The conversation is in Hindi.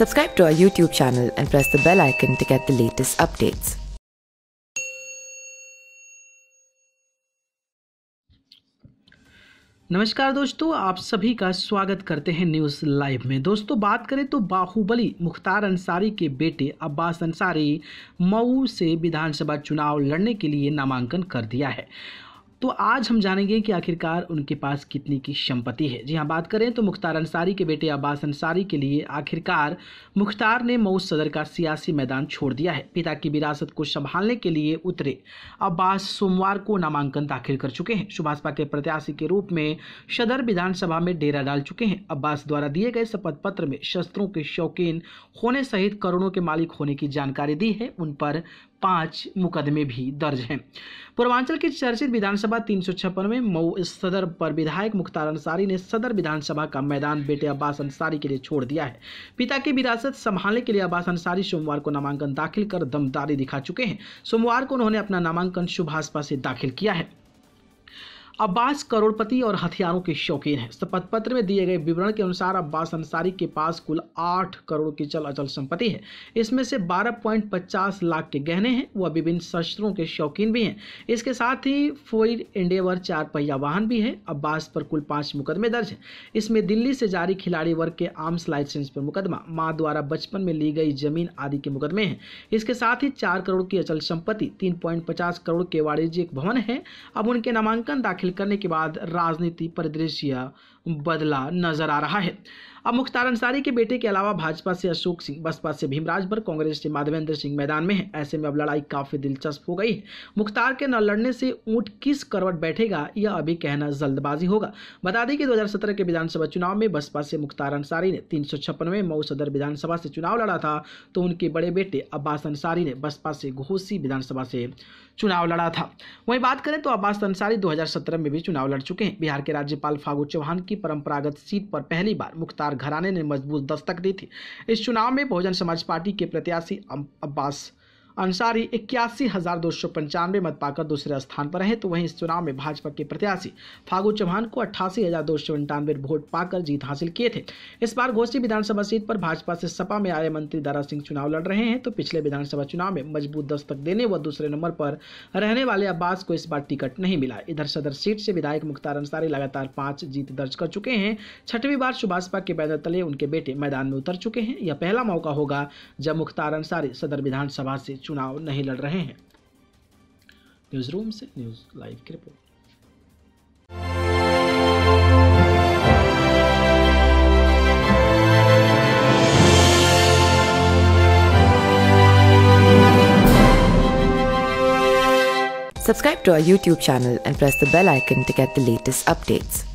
Subscribe to our YouTube channel and press the bell icon to get the latest updates. नमस्कार दोस्तों आप सभी का स्वागत करते हैं न्यूज़ लाइव में दोस्तों बात करें तो बाहुबली मुख्तार अंसारी के बेटे अब्बास अंसारी मऊ से विधानसभा चुनाव लड़ने के लिए नामांकन कर दिया है तो आज हम जानेंगे कि आखिरकार उनके पास कितनी की संपत्ति है जी हाँ बात करें तो मुख्तार अंसारी के बेटे अब्बास अंसारी के लिए आखिरकार मुख्तार ने मऊ सदर का सियासी मैदान छोड़ दिया है पिता की विरासत को संभालने के लिए उतरे अब्बास सोमवार को नामांकन दाखिल कर चुके हैं सुभाषपा के प्रत्याशी के रूप में सदर विधानसभा में डेरा डाल चुके हैं अब्बास द्वारा दिए गए शपथ पत्र में शस्त्रों के शौकीन होने सहित करोड़ों के मालिक होने की जानकारी दी है उन पर पांच मुकदमे भी दर्ज हैं पूर्वांचल के चर्चित विधानसभा विधानसभा तीन सौ छप्पन में मऊ सदर पर विधायक मुख्तार अंसारी ने सदर विधानसभा का मैदान बेटे अब्बास अंसारी के लिए छोड़ दिया है पिता की विरासत संभालने के लिए अब्बास अंसारी सोमवार को नामांकन दाखिल कर दमदारी दिखा चुके हैं सोमवार को उन्होंने अपना नामांकन शुभ से दाखिल किया है अब्बास करोड़पति और हथियारों के शौकीन हैं शपथ पत्र में दिए गए विवरण के अनुसार अब्बास अंसारी के पास कुल आठ करोड़ की चल अचल संपत्ति है इसमें से बारह पॉइंट पचास लाख के गहने हैं वह विभिन्न शस्त्रों के शौकीन भी हैं इसके साथ ही फोर इंडेवर चार पहिया वाहन भी है अब्बास पर कुल पाँच मुकदमे दर्ज हैं इसमें दिल्ली से जारी खिलाड़ी वर्ग के आर्म्स लाइसेंस पर मुकदमा माँ द्वारा बचपन में ली गई जमीन आदि के मुकदमे हैं इसके साथ ही चार करोड़ की अचल संपत्ति तीन करोड़ के वाणिज्यिक भवन है अब उनके नामांकन दाखिल हासिल करने के बाद राजनीति परिदृश्य बदला नजर आ रहा है अब मुख्तार अंसारी के बेटे के अलावा भाजपा से अशोक सिंह बसपा से भीमराज भर कांग्रेस से माधवेंद्र सिंह मैदान में है ऐसे में अब लड़ाई काफी दिलचस्प हो गई है मुख्तार के न लड़ने से ऊंट किस करवट बैठेगा यह अभी कहना जल्दबाजी होगा बता दें कि 2017 के विधानसभा चुनाव में बसपा से मुख्तार अंसारी ने तीन में मऊ सदर विधानसभा से चुनाव लड़ा था तो उनके बड़े बेटे अब्बास अंसारी ने बसपा से घोसी विधानसभा से चुनाव लड़ा था वहीं बात करें तो अब्बास अंसारी दो में भी चुनाव लड़ चुके हैं बिहार के राज्यपाल फागू चौहान की परंपरागत सीट पर पहली बार मुख्तार घराने ने मजबूत दस्तक दी थी इस चुनाव में बहुजन समाज पार्टी के प्रत्याशी अब्बास अंसारी इक्यासी हजार दो सौ पंचानवे मत पाकर दूसरे स्थान पर रहे तो वहीं इस चुनाव में भाजपा के प्रत्याशी फागू चौहान को अट्ठासी हजार दो सौ अंठानवे वोट पाकर जीत हासिल किए थे इस बार घोसी विधानसभा सीट पर भाजपा से सपा में आए मंत्री दारा सिंह चुनाव लड़ रहे हैं तो पिछले विधानसभा चुनाव में मजबूत दस्तक देने व दूसरे नंबर पर रहने वाले अब्बास को इस बार टिकट नहीं मिला इधर सदर सीट से विधायक मुख्तार अंसारी लगातार पांच जीत दर्ज कर चुके हैं छठवीं बार सुभाषपा के पैदल तले उनके बेटे मैदान में उतर चुके हैं यह पहला मौका होगा जब मुख्तार अंसारी सदर विधानसभा से चुनाव नहीं लड़ रहे हैं न्यूज़ रूम से न्यूज़ लाइव की report Subscribe to our YouTube channel and press the bell icon to get the latest updates.